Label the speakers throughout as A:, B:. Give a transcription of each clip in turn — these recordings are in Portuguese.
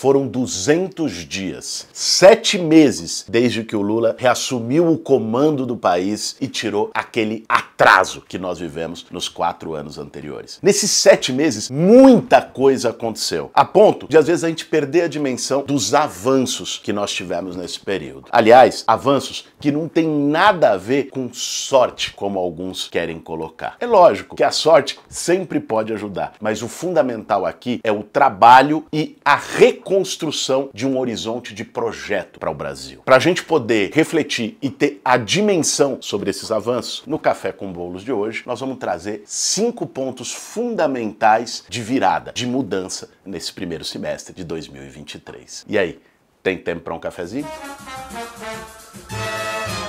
A: Foram 200 dias, sete meses desde que o Lula reassumiu o comando do país e tirou aquele atraso que nós vivemos nos quatro anos anteriores. Nesses sete meses, muita coisa aconteceu, a ponto de às vezes a gente perder a dimensão dos avanços que nós tivemos nesse período. Aliás, avanços que não tem nada a ver com sorte, como alguns querem colocar. É lógico que a sorte sempre pode ajudar, mas o fundamental aqui é o trabalho e a reconstrução construção de um horizonte de projeto para o Brasil. Para a gente poder refletir e ter a dimensão sobre esses avanços, no Café com Bolos de hoje, nós vamos trazer cinco pontos fundamentais de virada, de mudança nesse primeiro semestre de 2023. E aí, tem tempo para um cafezinho?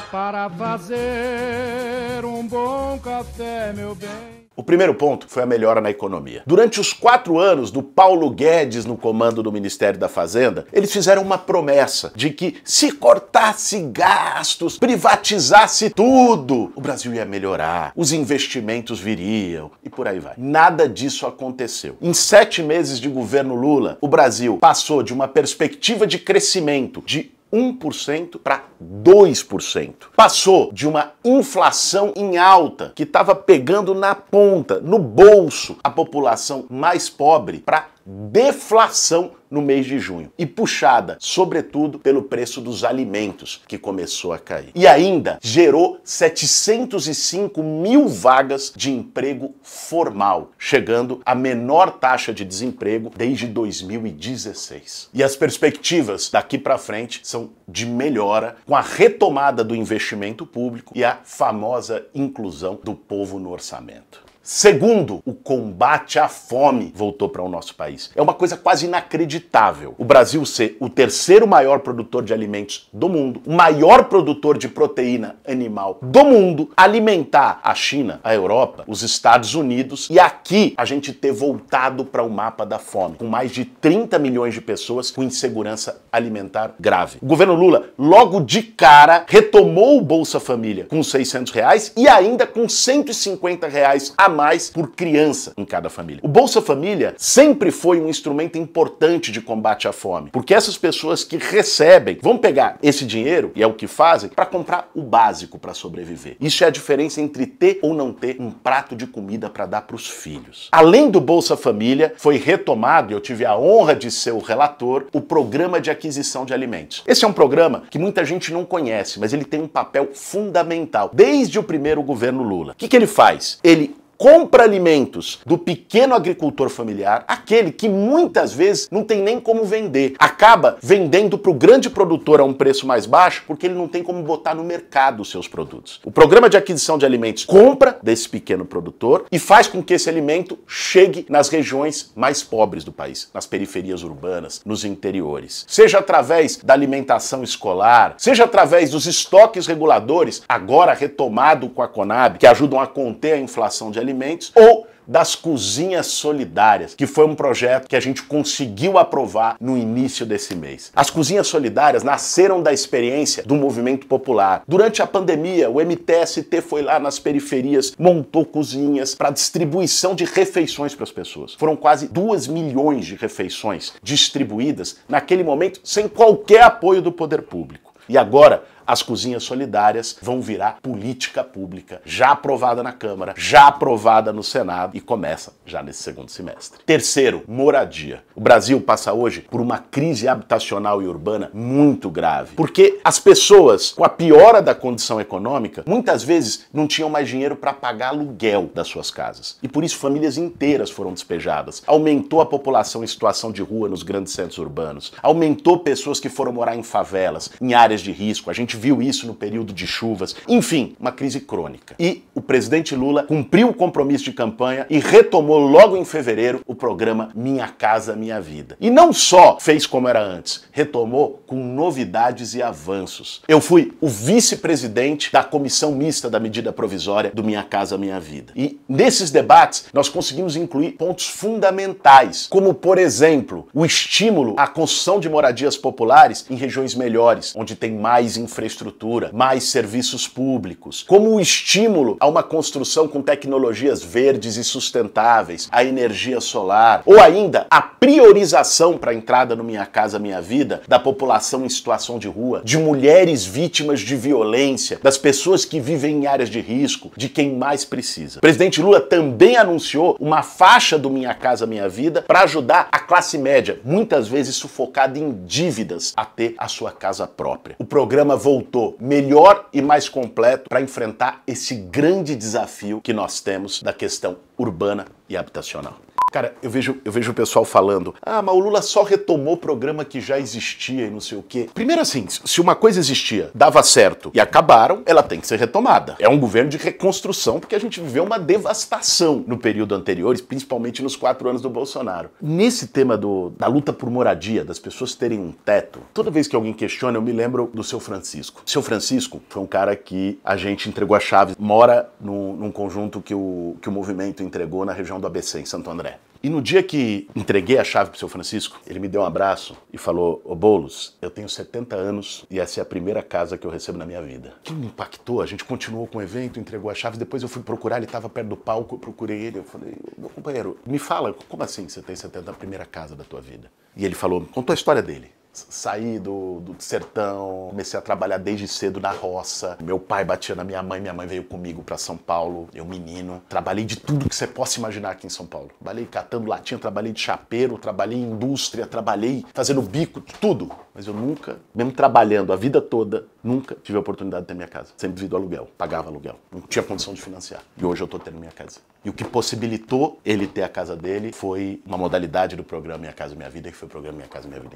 A: Para fazer um bom café, meu bem. O primeiro ponto foi a melhora na economia. Durante os quatro anos do Paulo Guedes no comando do Ministério da Fazenda, eles fizeram uma promessa de que se cortasse gastos, privatizasse tudo, o Brasil ia melhorar, os investimentos viriam e por aí vai. Nada disso aconteceu. Em sete meses de governo Lula, o Brasil passou de uma perspectiva de crescimento de 1% para 2%. Passou de uma inflação em alta que estava pegando na ponta, no bolso, a população mais pobre para deflação no mês de junho e puxada, sobretudo, pelo preço dos alimentos que começou a cair. E ainda gerou 705 mil vagas de emprego formal, chegando à menor taxa de desemprego desde 2016. E as perspectivas daqui para frente são de melhora com a retomada do investimento público e a famosa inclusão do povo no orçamento. Segundo, o combate à fome voltou para o nosso país. É uma coisa quase inacreditável o Brasil ser o terceiro maior produtor de alimentos do mundo, o maior produtor de proteína animal do mundo, alimentar a China, a Europa, os Estados Unidos e aqui a gente ter voltado para o mapa da fome, com mais de 30 milhões de pessoas com insegurança alimentar grave. O governo Lula, logo de cara, retomou o Bolsa Família com 600 reais e ainda com 150 reais a mais por criança em cada família. O Bolsa Família sempre foi um instrumento importante de combate à fome, porque essas pessoas que recebem vão pegar esse dinheiro, e é o que fazem, para comprar o básico para sobreviver. Isso é a diferença entre ter ou não ter um prato de comida para dar para os filhos. Além do Bolsa Família, foi retomado, e eu tive a honra de ser o relator, o programa de aquisição de alimentos. Esse é um programa que muita gente não conhece, mas ele tem um papel fundamental desde o primeiro governo Lula. O que, que ele faz? Ele compra alimentos do pequeno agricultor familiar, aquele que muitas vezes não tem nem como vender, acaba vendendo para o grande produtor a um preço mais baixo porque ele não tem como botar no mercado os seus produtos. O programa de aquisição de alimentos compra desse pequeno produtor e faz com que esse alimento chegue nas regiões mais pobres do país, nas periferias urbanas, nos interiores. Seja através da alimentação escolar, seja através dos estoques reguladores, agora retomado com a Conab, que ajudam a conter a inflação de alimentos alimentos ou das cozinhas solidárias, que foi um projeto que a gente conseguiu aprovar no início desse mês. As cozinhas solidárias nasceram da experiência do movimento popular. Durante a pandemia, o MTST foi lá nas periferias, montou cozinhas para distribuição de refeições para as pessoas. Foram quase 2 milhões de refeições distribuídas naquele momento sem qualquer apoio do poder público. E agora as cozinhas solidárias vão virar política pública, já aprovada na Câmara, já aprovada no Senado e começa já nesse segundo semestre. Terceiro, moradia. O Brasil passa hoje por uma crise habitacional e urbana muito grave, porque as pessoas com a piora da condição econômica muitas vezes não tinham mais dinheiro para pagar aluguel das suas casas e por isso famílias inteiras foram despejadas. Aumentou a população em situação de rua nos grandes centros urbanos, aumentou pessoas que foram morar em favelas, em áreas de risco. A gente viu isso no período de chuvas. Enfim, uma crise crônica. E o presidente Lula cumpriu o compromisso de campanha e retomou logo em fevereiro o programa Minha Casa Minha Vida. E não só fez como era antes, retomou com novidades e avanços. Eu fui o vice-presidente da comissão mista da medida provisória do Minha Casa Minha Vida. E nesses debates nós conseguimos incluir pontos fundamentais, como por exemplo, o estímulo à construção de moradias populares em regiões melhores, onde tem mais infraestrutura infraestrutura, mais serviços públicos, como um estímulo a uma construção com tecnologias verdes e sustentáveis, a energia solar, ou ainda a priorização para a entrada no Minha Casa Minha Vida da população em situação de rua, de mulheres vítimas de violência, das pessoas que vivem em áreas de risco, de quem mais precisa. O presidente Lula também anunciou uma faixa do Minha Casa Minha Vida para ajudar a classe média, muitas vezes sufocada em dívidas, a ter a sua casa própria. O programa voltou melhor e mais completo para enfrentar esse grande desafio que nós temos da questão urbana e habitacional. Cara, eu vejo, eu vejo o pessoal falando: ah, mas o Lula só retomou programa que já existia e não sei o quê. Primeiro, assim, se uma coisa existia, dava certo e acabaram, ela tem que ser retomada. É um governo de reconstrução, porque a gente viveu uma devastação no período anterior, principalmente nos quatro anos do Bolsonaro. Nesse tema do, da luta por moradia, das pessoas terem um teto, toda vez que alguém questiona, eu me lembro do seu Francisco. seu Francisco foi um cara que a gente entregou a chave, mora no, num conjunto que o, que o movimento entregou na região do ABC, em Santo André. E no dia que entreguei a chave pro seu Francisco, ele me deu um abraço e falou: Ô Boulos, eu tenho 70 anos e essa é a primeira casa que eu recebo na minha vida. Que me impactou, a gente continuou com o evento, entregou a chave, depois eu fui procurar, ele estava perto do palco, eu procurei ele, eu falei: Meu companheiro, me fala, como assim você tem 70 na primeira casa da tua vida? E ele falou, contou a história dele. Saí do, do, sertão, comecei a trabalhar desde cedo na roça. Meu pai batia na minha mãe, minha mãe veio comigo para São Paulo, eu menino. Trabalhei de tudo que você possa imaginar aqui em São Paulo. Trabalhei catando latinha, trabalhei de chapeiro, trabalhei em indústria, trabalhei fazendo bico, tudo. Mas eu nunca, mesmo trabalhando a vida toda, nunca tive a oportunidade de ter minha casa. Sempre devido ao aluguel. Pagava aluguel. Não tinha condição de financiar. E hoje eu estou tendo minha casa. E o que possibilitou ele ter a casa dele foi uma modalidade do programa Minha Casa Minha Vida, que foi o programa Minha Casa Minha Vida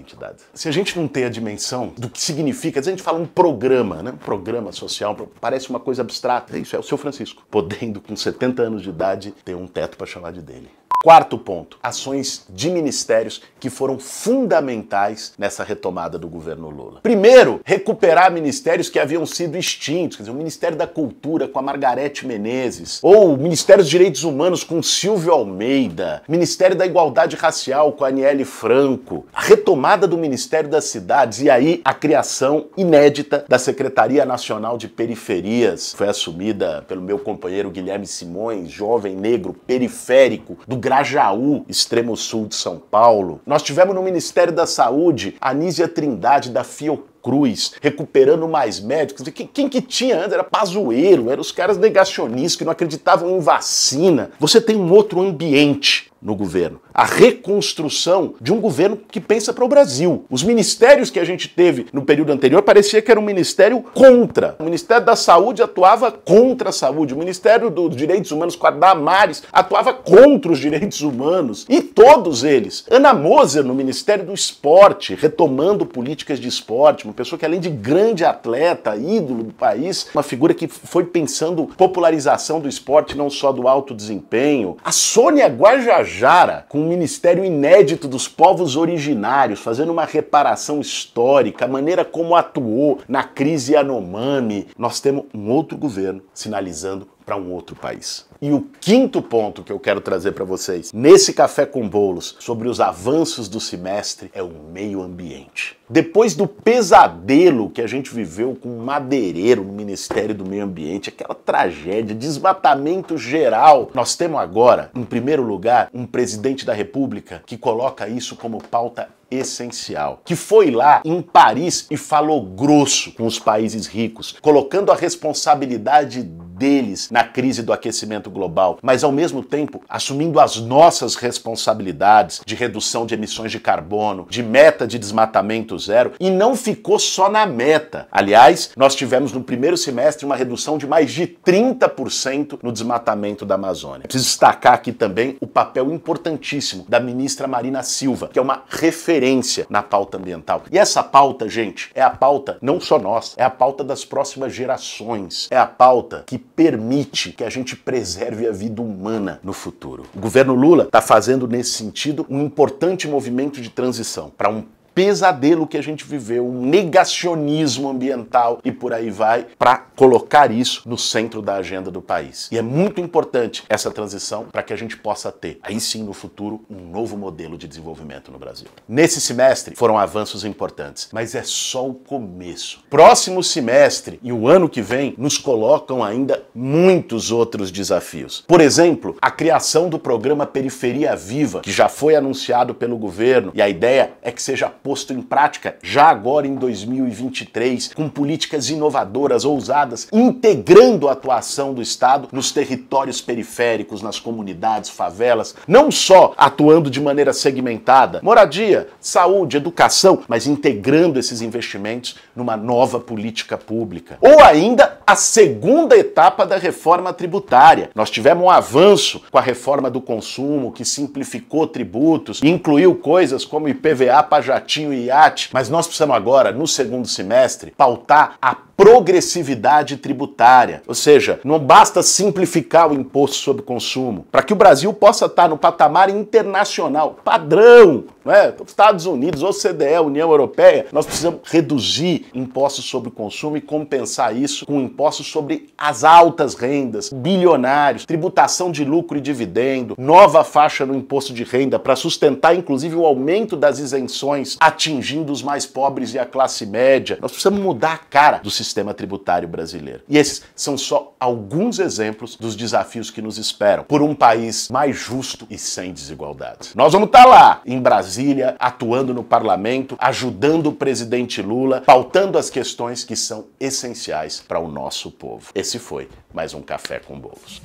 A: Se a gente não tem a dimensão do que significa, às vezes a gente fala um programa, né? Um programa social, parece uma coisa abstrata. É isso, é o seu Francisco. Podendo, com 70 anos de idade, ter um teto para chamar de dele. Quarto ponto: ações de ministérios que foram fundamentais nessa retomada do governo Lula. Primeiro, recuperar ministérios que haviam sido extintos, quer dizer, o Ministério da Cultura com a Margarete Menezes, ou o Ministério dos Direitos Humanos com Silvio Almeida, Ministério da Igualdade Racial com a Aniele Franco, a retomada do Ministério das Cidades e aí a criação inédita da Secretaria Nacional de Periferias, foi assumida pelo meu companheiro Guilherme Simões, jovem negro periférico do Gra Grajaú, extremo sul de São Paulo. Nós tivemos no Ministério da Saúde a Trindade da Fiocruz Cruz, recuperando mais médicos. Quem que tinha antes era Pazueiro, eram os caras negacionistas que não acreditavam em vacina. Você tem um outro ambiente no governo. A reconstrução de um governo que pensa para o Brasil. Os ministérios que a gente teve no período anterior parecia que era um ministério contra. O Ministério da Saúde atuava contra a saúde, o Ministério dos Direitos Humanos com a Damares atuava contra os direitos humanos e todos eles. Ana Moser no Ministério do Esporte, retomando políticas de esporte, pessoa que além de grande atleta, ídolo do país, uma figura que foi pensando popularização do esporte, não só do alto desempenho. A Sônia Guajajara, com o ministério inédito dos povos originários, fazendo uma reparação histórica, a maneira como atuou na crise Yanomami. Nós temos um outro governo sinalizando para um outro país. E o quinto ponto que eu quero trazer para vocês nesse café com bolos sobre os avanços do semestre é o meio ambiente. Depois do pesadelo que a gente viveu com o madeireiro no Ministério do Meio Ambiente, aquela tragédia, desmatamento geral, nós temos agora, em primeiro lugar, um presidente da República que coloca isso como pauta essencial, que foi lá em Paris e falou grosso com os países ricos, colocando a responsabilidade deles na crise do aquecimento global, mas ao mesmo tempo assumindo as nossas responsabilidades de redução de emissões de carbono, de meta de desmatamento zero, e não ficou só na meta. Aliás, nós tivemos no primeiro semestre uma redução de mais de 30% no desmatamento da Amazônia. Preciso destacar aqui também o papel importantíssimo da ministra Marina Silva, que é uma referência na pauta ambiental. E essa pauta, gente, é a pauta não só nossa, é a pauta das próximas gerações, é a pauta que permite que a gente preserve a vida humana no futuro. O governo Lula está fazendo nesse sentido um importante movimento de transição para um pesadelo que a gente viveu, um negacionismo ambiental e por aí vai, para colocar isso no centro da agenda do país. E é muito importante essa transição para que a gente possa ter, aí sim no futuro, um novo modelo de desenvolvimento no Brasil. Nesse semestre foram avanços importantes, mas é só o começo. Próximo semestre e o ano que vem nos colocam ainda muitos outros desafios. Por exemplo, a criação do programa Periferia Viva, que já foi anunciado pelo governo, e a ideia é que seja posto em prática já agora em 2023, com políticas inovadoras, ousadas, integrando a atuação do Estado nos territórios periféricos, nas comunidades, favelas, não só atuando de maneira segmentada, moradia, saúde, educação, mas integrando esses investimentos numa nova política pública. Ou ainda a segunda etapa etapa da reforma tributária. Nós tivemos um avanço com a reforma do consumo, que simplificou tributos, incluiu coisas como IPVA, pajatinho e IAT, mas nós precisamos agora, no segundo semestre, pautar a progressividade tributária. Ou seja, não basta simplificar o imposto sobre consumo. Para que o Brasil possa estar no patamar internacional, padrão, né? Estados Unidos, OCDE, União Europeia, nós precisamos reduzir impostos sobre consumo e compensar isso com impostos sobre as altas altas rendas, bilionários, tributação de lucro e dividendo, nova faixa no imposto de renda para sustentar inclusive o aumento das isenções atingindo os mais pobres e a classe média. Nós precisamos mudar a cara do sistema tributário brasileiro. E esses são só alguns exemplos dos desafios que nos esperam por um país mais justo e sem desigualdades. Nós vamos estar tá lá em Brasília, atuando no parlamento, ajudando o presidente Lula, pautando as questões que são essenciais para o nosso povo. Esse foi mais um café com bolos.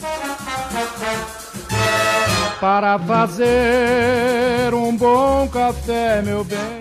A: Para fazer um bom café, meu bem.